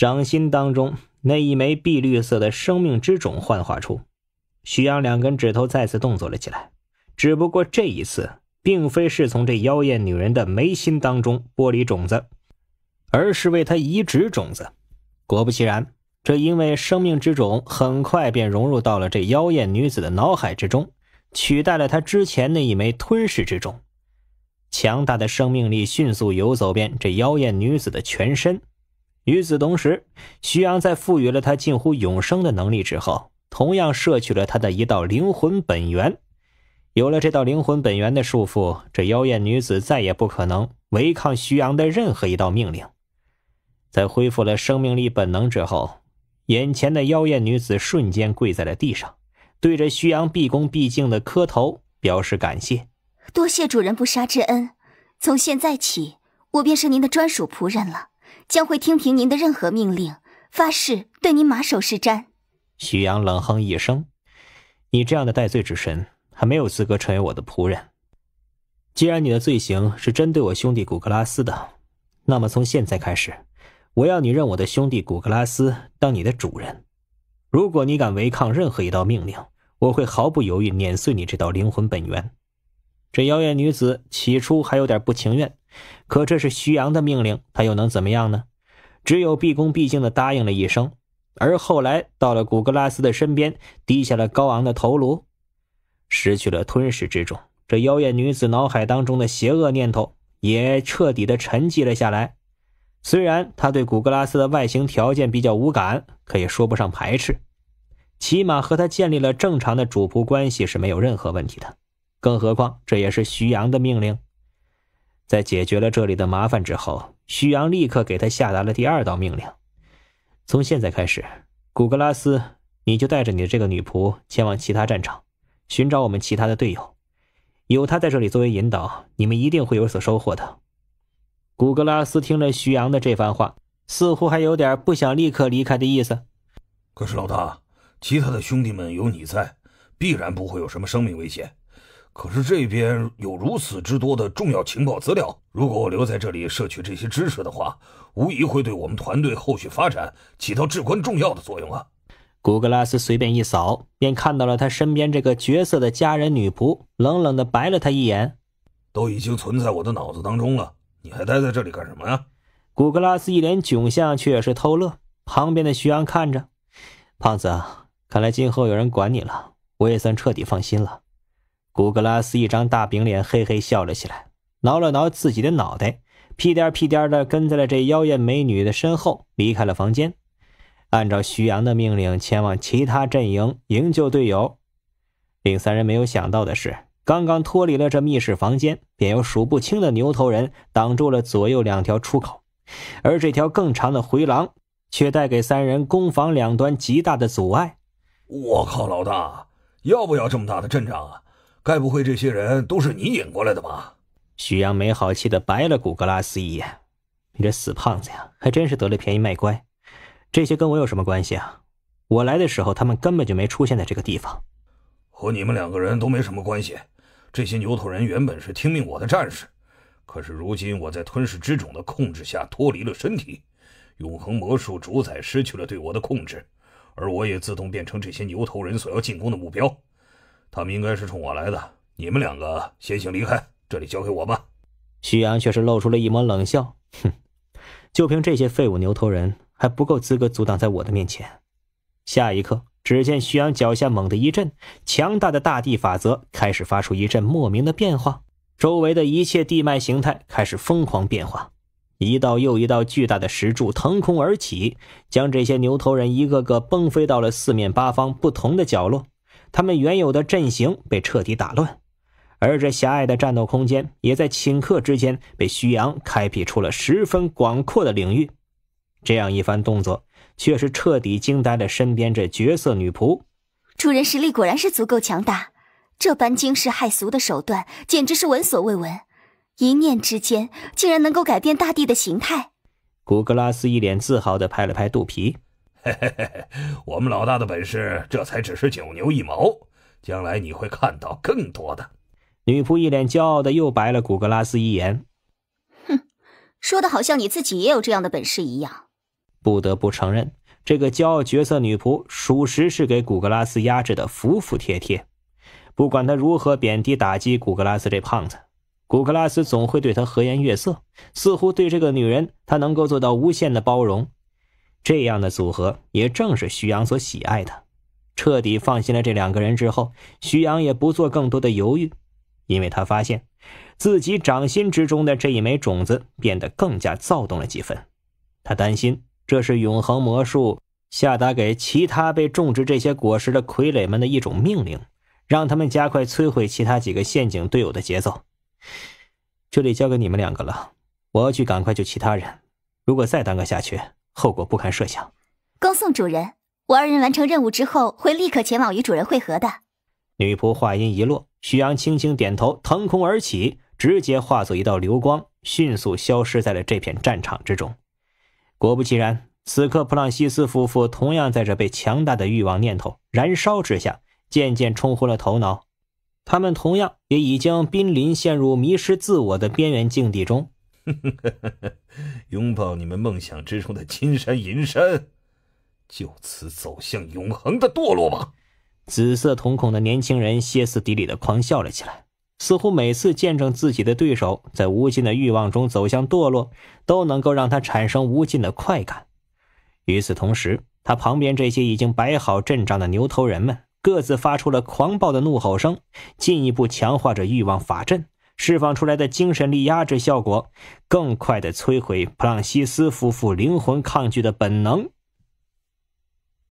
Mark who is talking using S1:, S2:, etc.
S1: 掌心当中那一枚碧绿色的生命之种幻化出，徐阳两根指头再次动作了起来。只不过这一次，并非是从这妖艳女人的眉心当中剥离种子，而是为她移植种子。果不其然，这因为生命之种很快便融入到了这妖艳女子的脑海之中，取代了她之前那一枚吞噬之种。强大的生命力迅速游走遍这妖艳女子的全身。与此同时，徐阳在赋予了他近乎永生的能力之后，同样摄取了他的一道灵魂本源。有了这道灵魂本源的束缚，这妖艳女子再也不可能违抗徐阳的任何一道命令。在恢复了生命力本能之后，眼前的妖艳女子瞬间跪在了地上，对着徐阳毕恭毕敬的磕头，表示感谢：“
S2: 多谢主人不杀之恩，从现在起，我便是您的专属仆人了。”将会听凭您的任何命令，发誓对您马首是瞻。
S1: 徐阳冷哼一声：“你这样的戴罪之身，还没有资格成为我的仆人。既然你的罪行是针对我兄弟古格拉斯的，那么从现在开始，我要你认我的兄弟古格拉斯当你的主人。如果你敢违抗任何一道命令，我会毫不犹豫碾碎你这道灵魂本源。”这妖艳女子起初还有点不情愿，可这是徐阳的命令，她又能怎么样呢？只有毕恭毕敬的答应了一声。而后来到了古格拉斯的身边，低下了高昂的头颅，失去了吞噬之中，这妖艳女子脑海当中的邪恶念头也彻底的沉寂了下来。虽然她对古格拉斯的外形条件比较无感，可也说不上排斥，起码和他建立了正常的主仆关系是没有任何问题的。更何况，这也是徐阳的命令。在解决了这里的麻烦之后，徐阳立刻给他下达了第二道命令：从现在开始，古格拉斯，你就带着你的这个女仆前往其他战场，寻找我们其他的队友。有他在这里作为引导，你们一定会有所收获的。古格拉斯听了徐阳的这番话，似乎还有点不想立刻离开的意思。可是，老大，
S3: 其他的兄弟们有你在，必然不会有什么生命危险。可是这边有如此之多的重要情报资料，如果我留在这里摄取这些知识的话，无疑会对我们团队后续发展起到至关重要的作用啊！
S1: 古格拉斯随便一扫，便看到了他身边这个绝色的佳人女仆，冷冷的白了他一眼：“
S3: 都已经存在我的脑子当中了，你还待在这里干什
S1: 么呀？”古格拉斯一脸窘相，却也是偷乐。旁边的徐阳看着胖子，看来今后有人管你了，我也算彻底放心了。古格拉斯一张大饼脸，嘿嘿笑了起来，挠了挠自己的脑袋，屁颠屁颠的跟在了这妖艳美女的身后，离开了房间。按照徐阳的命令，前往其他阵营营救队友。令三人没有想到的是，刚刚脱离了这密室房间，便有数不清的牛头人挡住了左右两条出口，而这条更长的回廊却带给三人攻防两端极大的阻碍。
S3: 我靠，老大，要不要这么大的阵仗啊？该不会这些人都是你引过来的吧？
S1: 徐阳没好气的白了古格拉斯一眼：“你这死胖子呀，还真是得了便宜卖乖。这些跟我有什么关系啊？我来的时候，他们根本就没出现在这个地方，
S3: 和你们两个人
S1: 都没什么关系。这些牛头人原本是听命我的战
S3: 士，可是如今我在吞噬之种的控制下脱离了身体，永恒魔术主宰失去了对我的控制，而我也自动变成这些牛头人所要进攻的目标。”他们应该是冲我来的，你们两个先行离开，这里交给我吧。
S1: 徐阳却是露出了一抹冷笑：“哼，就凭这些废物牛头人，还不够资格阻挡在我的面前。”下一刻，只见徐阳脚下猛地一震，强大的大地法则开始发出一阵莫名的变化，周围的一切地脉形态开始疯狂变化，一道又一道巨大的石柱腾空而起，将这些牛头人一个个崩飞到了四面八方不同的角落。他们原有的阵型被彻底打乱，而这狭隘的战斗空间也在顷刻之间被徐阳开辟出了十分广阔的领域。这样一番动作，却是彻底惊呆了身边这绝色女仆。
S2: 主人实力果然是足够强大，这般惊世骇俗的手段，简直是闻所未闻。一念之间，竟然能够改变大地的形态。
S1: 古格拉斯一脸自豪地拍了拍肚皮。
S3: 嘿嘿嘿嘿，我们老大的本事，这才只是九牛一毛。将来你会看到更多的。
S1: 女仆一脸骄傲的又白了古格拉斯一眼。
S2: 哼，说的好像你自己也有这样的本事一样。
S1: 不得不承认，这个骄傲绝色女仆，属实是给古格拉斯压制的服服帖帖。不管她如何贬低打击古格拉斯这胖子，古格拉斯总会对她和颜悦色，似乎对这个女人，他能够做到无限的包容。这样的组合也正是徐阳所喜爱的。彻底放心了这两个人之后，徐阳也不做更多的犹豫，因为他发现，自己掌心之中的这一枚种子变得更加躁动了几分。他担心这是永恒魔术下达给其他被种植这些果实的傀儡们的一种命令，让他们加快摧毁其他几个陷阱队友的节奏。这里交给你们两个了，我要去赶快救其他人。如果再耽搁下去，后果不堪设想。
S2: 恭送主人，我二人完成任务之后，会立刻前往与主人会合的。
S1: 女仆话音一落，徐阳轻轻点头，腾空而起，直接化作一道流光，迅速消失在了这片战场之中。果不其然，此刻普朗西斯夫妇同样在这被强大的欲望念头燃烧之下，渐渐冲昏了头脑。他们同样也已将濒临陷入迷失自我的边缘境地中。拥抱你们梦想之中的金山
S3: 银山，就此走向永
S1: 恒的堕落吧！紫色瞳孔的年轻人歇斯底里的狂笑了起来，似乎每次见证自己的对手在无尽的欲望中走向堕落，都能够让他产生无尽的快感。与此同时，他旁边这些已经摆好阵仗的牛头人们，各自发出了狂暴的怒吼声，进一步强化着欲望法阵。释放出来的精神力压制效果，更快地摧毁普朗西斯夫妇灵魂抗拒的本能。